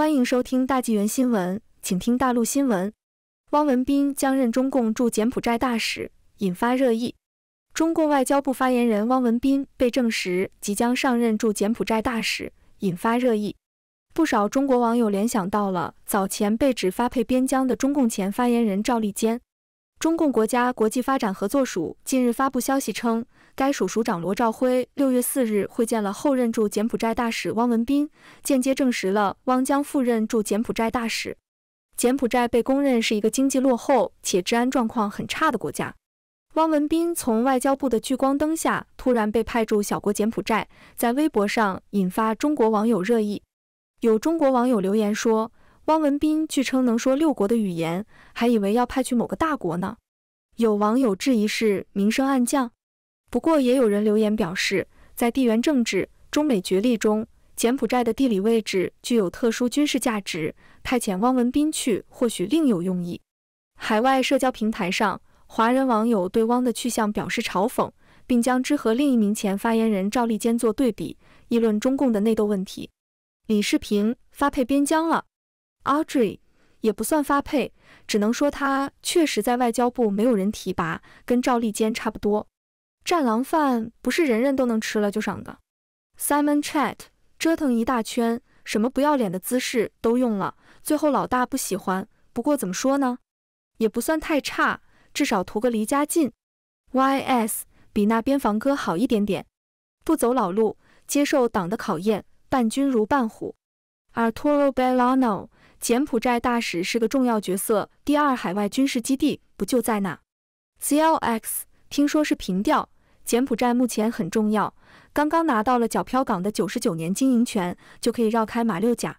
欢迎收听大纪元新闻，请听大陆新闻。汪文斌将任中共驻柬埔寨大使，引发热议。中共外交部发言人汪文斌被证实即将上任驻柬埔寨大使，引发热议。不少中国网友联想到了早前被指发配边疆的中共前发言人赵立坚。中共国家国际发展合作署近日发布消息称，该署署长罗兆辉六月四日会见了后任驻柬埔寨大使汪文斌，间接证实了汪将赴任驻柬埔寨大使。柬埔寨被公认是一个经济落后且治安状况很差的国家。汪文斌从外交部的聚光灯下突然被派驻小国柬埔寨，在微博上引发中国网友热议。有中国网友留言说。汪文斌据称能说六国的语言，还以为要派去某个大国呢。有网友质疑是明升暗降，不过也有人留言表示，在地缘政治中美角力中，柬埔寨的地理位置具有特殊军事价值，派遣汪文斌去或许另有用意。海外社交平台上，华人网友对汪的去向表示嘲讽，并将之和另一名前发言人赵立坚做对比，议论中共的内斗问题。李世平发配边疆了。Audrey 也不算发配，只能说他确实在外交部没有人提拔，跟赵立坚差不多。战狼饭不是人人都能吃了就上的。Simon Chat 折腾一大圈，什么不要脸的姿势都用了，最后老大不喜欢。不过怎么说呢，也不算太差，至少图个离家近。Ys 比那边防哥好一点点，不走老路，接受党的考验，伴君如伴虎。Arturo Bellano。柬埔寨大使是个重要角色，第二海外军事基地不就在那？CLX 听说是平调，柬埔寨目前很重要，刚刚拿到了角漂港的九十九年经营权，就可以绕开马六甲。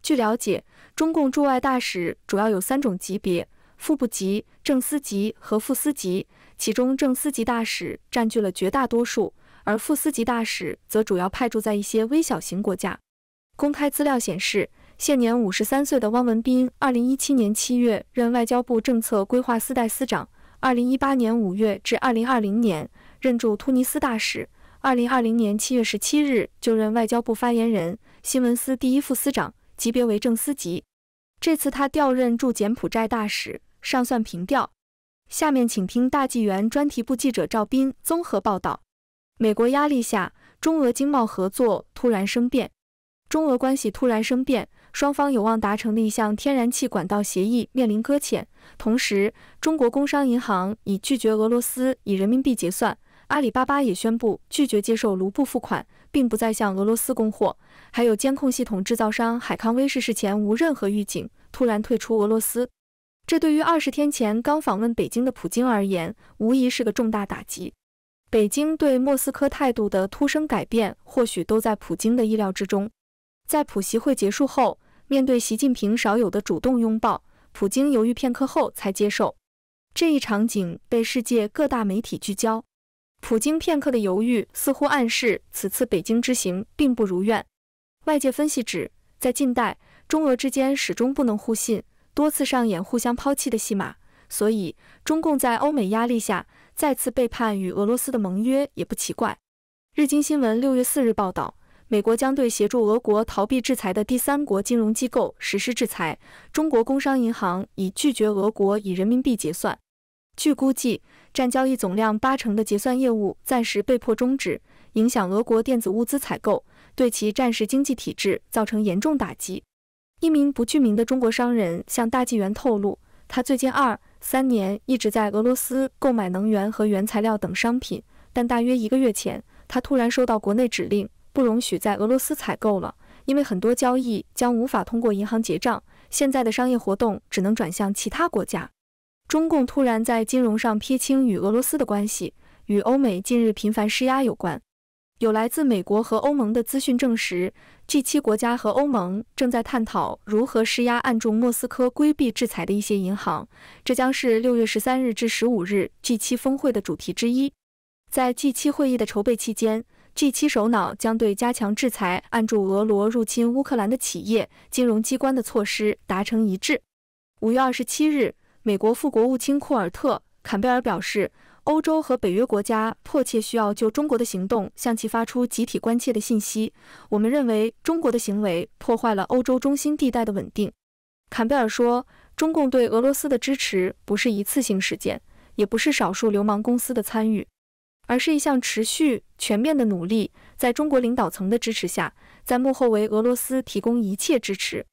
据了解，中共驻外大使主要有三种级别：副部级、正司级和副司级，其中正司级大使占据了绝大多数，而副司级大使则主要派驻在一些微小型国家。公开资料显示。现年五十三岁的汪文斌，二零一七年七月任外交部政策规划司代司长，二零一八年五月至二零二零年任驻突尼斯大使，二零二零年七月十七日就任外交部发言人、新闻司第一副司长，级别为正司级。这次他调任驻柬埔寨大使，尚算平调。下面请听大纪元专题部记者赵斌综合报道：美国压力下，中俄经贸合作突然生变，中俄关系突然生变。双方有望达成的一项天然气管道协议面临搁浅，同时，中国工商银行已拒绝俄罗斯以人民币结算，阿里巴巴也宣布拒绝接受卢布付款，并不再向俄罗斯供货。还有监控系统制造商海康威视事前无任何预警，突然退出俄罗斯。这对于二十天前刚访问北京的普京而言，无疑是个重大打击。北京对莫斯科态度的突生改变，或许都在普京的意料之中。在普席会结束后。面对习近平少有的主动拥抱，普京犹豫片刻后才接受。这一场景被世界各大媒体聚焦。普京片刻的犹豫似乎暗示此次北京之行并不如愿。外界分析指，在近代中俄之间始终不能互信，多次上演互相抛弃的戏码，所以中共在欧美压力下再次背叛与俄罗斯的盟约也不奇怪。日经新闻六月四日报道。美国将对协助俄国逃避制裁的第三国金融机构实施制裁。中国工商银行已拒绝俄国以人民币结算。据估计，占交易总量八成的结算业务暂时被迫终止，影响俄国电子物资采购，对其战时经济体制造成严重打击。一名不具名的中国商人向大纪元透露，他最近二三年一直在俄罗斯购买能源和原材料等商品，但大约一个月前，他突然收到国内指令。不容许在俄罗斯采购了，因为很多交易将无法通过银行结账。现在的商业活动只能转向其他国家。中共突然在金融上撇清与俄罗斯的关系，与欧美近日频繁施压有关。有来自美国和欧盟的资讯证实，G7 国家和欧盟正在探讨如何施压按住莫斯科规避制裁的一些银行，这将是六月十三日至十五日 G7 峰会的主题之一。在 G7 会议的筹备期间。G7 首脑将对加强制裁、按住俄罗入侵乌克兰的企业、金融机关的措施达成一致。五月二十七日，美国副国务卿库尔特·坎贝尔表示，欧洲和北约国家迫切需要就中国的行动向其发出集体关切的信息。我们认为，中国的行为破坏了欧洲中心地带的稳定。坎贝尔说，中共对俄罗斯的支持不是一次性事件，也不是少数流氓公司的参与。而是一项持续全面的努力，在中国领导层的支持下，在幕后为俄罗斯提供一切支持。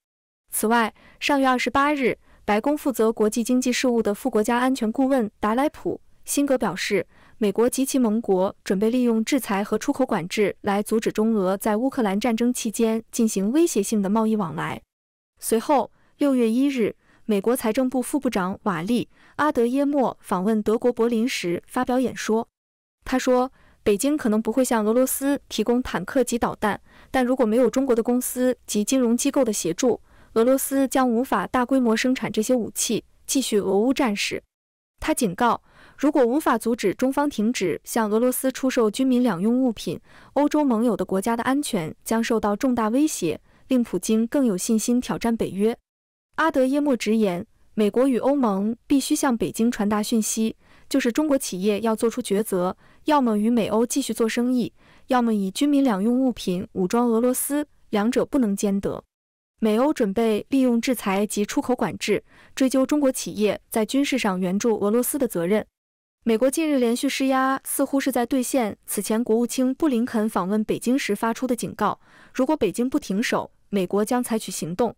此外，上月二十八日，白宫负责国际经济事务的副国家安全顾问达莱普辛格表示，美国及其盟国准备利用制裁和出口管制来阻止中俄在乌克兰战争期间进行威胁性的贸易往来。随后，六月一日，美国财政部副部长瓦利阿德耶莫访问德国柏林时发表演说。他说，北京可能不会向俄罗斯提供坦克及导弹，但如果没有中国的公司及金融机构的协助，俄罗斯将无法大规模生产这些武器，继续俄乌战事。他警告，如果无法阻止中方停止向俄罗斯出售军民两用物品，欧洲盟友的国家的安全将受到重大威胁，令普京更有信心挑战北约。阿德耶莫直言，美国与欧盟必须向北京传达讯息。就是中国企业要做出抉择，要么与美欧继续做生意，要么以军民两用物品武装俄罗斯，两者不能兼得。美欧准备利用制裁及出口管制，追究中国企业在军事上援助俄罗斯的责任。美国近日连续施压，似乎是在兑现此前国务卿布林肯访问北京时发出的警告：如果北京不停手，美国将采取行动。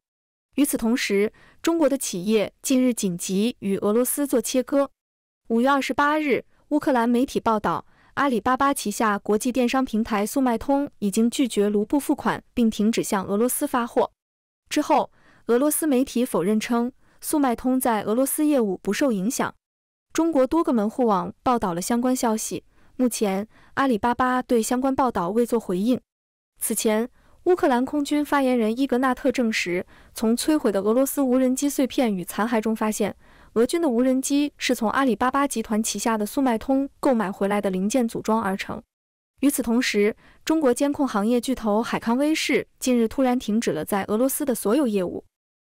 与此同时，中国的企业近日紧急与俄罗斯做切割。五月二十八日，乌克兰媒体报道，阿里巴巴旗下国际电商平台速卖通已经拒绝卢布付款，并停止向俄罗斯发货。之后，俄罗斯媒体否认称，速卖通在俄罗斯业务不受影响。中国多个门户网报道了相关消息。目前，阿里巴巴对相关报道未作回应。此前，乌克兰空军发言人伊格纳特证实，从摧毁的俄罗斯无人机碎片与残骸中发现。俄军的无人机是从阿里巴巴集团旗下的速卖通购买回来的零件组装而成。与此同时，中国监控行业巨头海康威视近日突然停止了在俄罗斯的所有业务。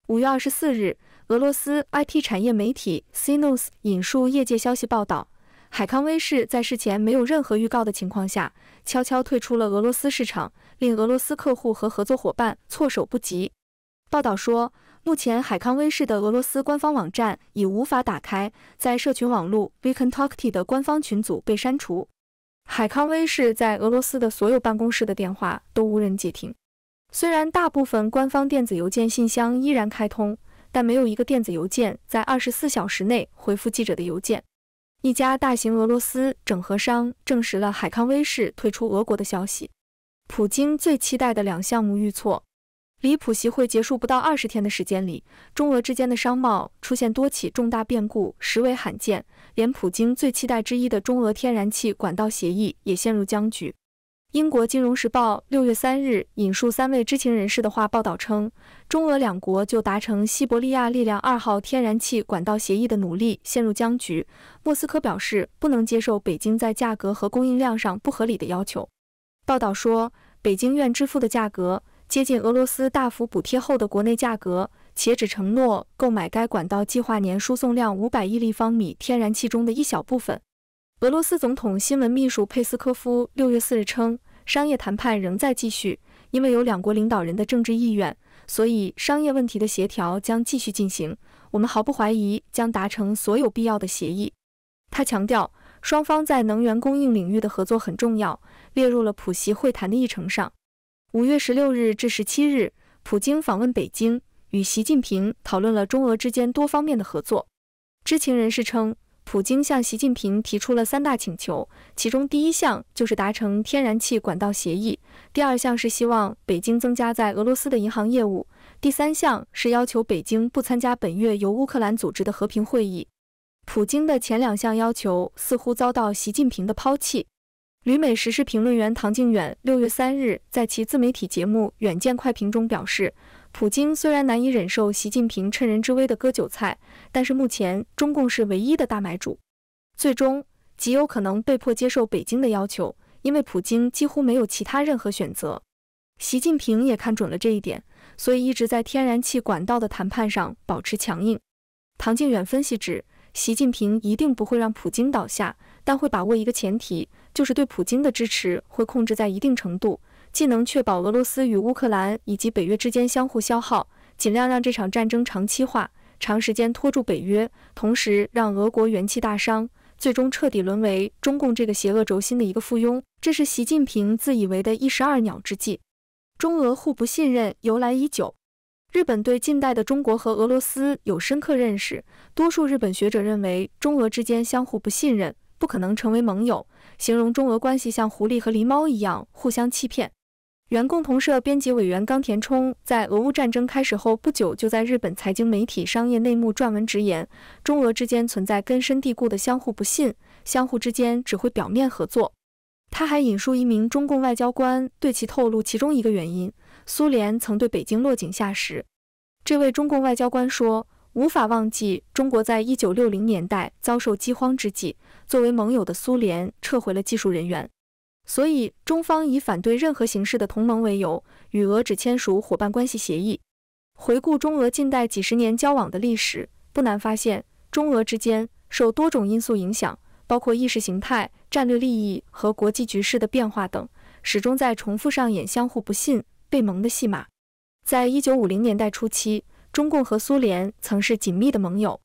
五月二十四日，俄罗斯 IT 产业媒体 C News 引述业界消息报道，海康威视在事前没有任何预告的情况下，悄悄退出了俄罗斯市场，令俄罗斯客户和合作伙伴措手不及。报道说。目前，海康威视的俄罗斯官方网站已无法打开，在社群网络 v e c a n t a l k t 的官方群组被删除。海康威视在俄罗斯的所有办公室的电话都无人接听，虽然大部分官方电子邮件信箱依然开通，但没有一个电子邮件在二十四小时内回复记者的邮件。一家大型俄罗斯整合商证实了海康威视退出俄国的消息。普京最期待的两项目遇挫。离普习会结束不到二十天的时间里，中俄之间的商贸出现多起重大变故，实为罕见。连普京最期待之一的中俄天然气管道协议也陷入僵局。英国《金融时报》六月三日引述三位知情人士的话报道称，中俄两国就达成西伯利亚力量二号天然气管道协议的努力陷入僵局。莫斯科表示不能接受北京在价格和供应量上不合理的要求。报道说，北京愿支付的价格。接近俄罗斯大幅补贴后的国内价格，且只承诺购买该管道计划年输送量五百亿立方米天然气中的一小部分。俄罗斯总统新闻秘书佩斯科夫六月四日称，商业谈判仍在继续，因为有两国领导人的政治意愿，所以商业问题的协调将继续进行。我们毫不怀疑将达成所有必要的协议。他强调，双方在能源供应领域的合作很重要，列入了普习会谈的议程上。五月十六日至十七日，普京访问北京，与习近平讨论了中俄之间多方面的合作。知情人士称，普京向习近平提出了三大请求，其中第一项就是达成天然气管道协议，第二项是希望北京增加在俄罗斯的银行业务，第三项是要求北京不参加本月由乌克兰组织的和平会议。普京的前两项要求似乎遭到习近平的抛弃。旅美时事评论员唐静远六月三日在其自媒体节目《远见快评》中表示，普京虽然难以忍受习近平趁人之危的割韭菜，但是目前中共是唯一的大买主，最终极有可能被迫接受北京的要求，因为普京几乎没有其他任何选择。习近平也看准了这一点，所以一直在天然气管道的谈判上保持强硬。唐静远分析指，习近平一定不会让普京倒下。但会把握一个前提，就是对普京的支持会控制在一定程度，既能确保俄罗斯与乌克兰以及北约之间相互消耗，尽量让这场战争长期化，长时间拖住北约，同时让俄国元气大伤，最终彻底沦为中共这个邪恶轴心的一个附庸。这是习近平自以为的一石二鸟之计。中俄互不信任由来已久，日本对近代的中国和俄罗斯有深刻认识，多数日本学者认为中俄之间相互不信任。不可能成为盟友，形容中俄关系像狐狸和狸猫一样互相欺骗。原共同社编辑委员冈田充在俄乌战争开始后不久，就在日本财经媒体《商业内幕》撰文直言，中俄之间存在根深蒂固的相互不信，相互之间只会表面合作。他还引述一名中共外交官对其透露，其中一个原因，苏联曾对北京落井下石。这位中共外交官说。无法忘记，中国在一九六零年代遭受饥荒之际，作为盟友的苏联撤回了技术人员。所以，中方以反对任何形式的同盟为由，与俄只签署伙伴关系协议。回顾中俄近代几十年交往的历史，不难发现，中俄之间受多种因素影响，包括意识形态、战略利益和国际局势的变化等，始终在重复上演相互不信、被蒙的戏码。在一九五零年代初期。中共和苏联曾是紧密的盟友，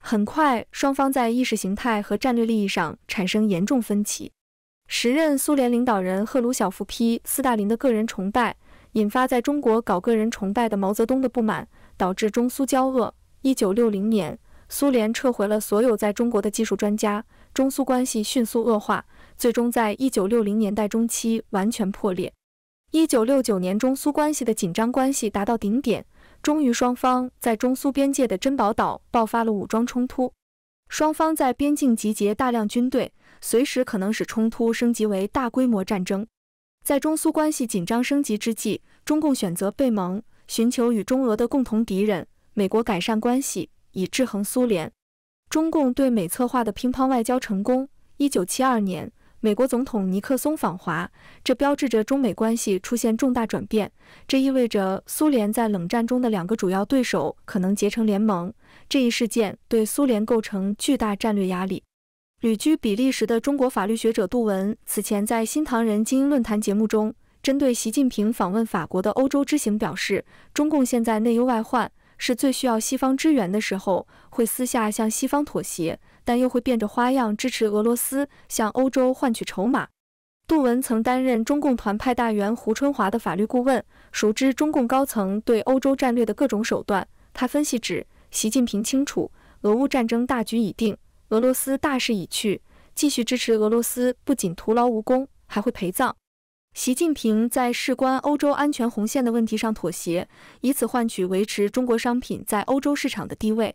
很快双方在意识形态和战略利益上产生严重分歧。时任苏联领导人赫鲁晓夫批斯大林的个人崇拜，引发在中国搞个人崇拜的毛泽东的不满，导致中苏交恶。一九六零年，苏联撤回了所有在中国的技术专家，中苏关系迅速恶化，最终在一九六零年代中期完全破裂。一九六九年，中苏关系的紧张关系达到顶点。终于，双方在中苏边界的珍宝岛爆发了武装冲突。双方在边境集结大量军队，随时可能使冲突升级为大规模战争。在中苏关系紧张升级之际，中共选择被盟，寻求与中俄的共同敌人美国改善关系，以制衡苏联。中共对美策划的乒乓外交成功。一九七二年。美国总统尼克松访华，这标志着中美关系出现重大转变。这意味着苏联在冷战中的两个主要对手可能结成联盟，这一事件对苏联构成巨大战略压力。旅居比利时的中国法律学者杜文此前在《新唐人精英论坛》节目中，针对习近平访问法国的欧洲之行表示，中共现在内忧外患，是最需要西方支援的时候，会私下向西方妥协。但又会变着花样支持俄罗斯，向欧洲换取筹码。杜文曾担任中共团派大员胡春华的法律顾问，熟知中共高层对欧洲战略的各种手段。他分析指，习近平清楚俄乌战争大局已定，俄罗斯大势已去，继续支持俄罗斯不仅徒劳无功，还会陪葬。习近平在事关欧洲安全红线的问题上妥协，以此换取维持中国商品在欧洲市场的地位。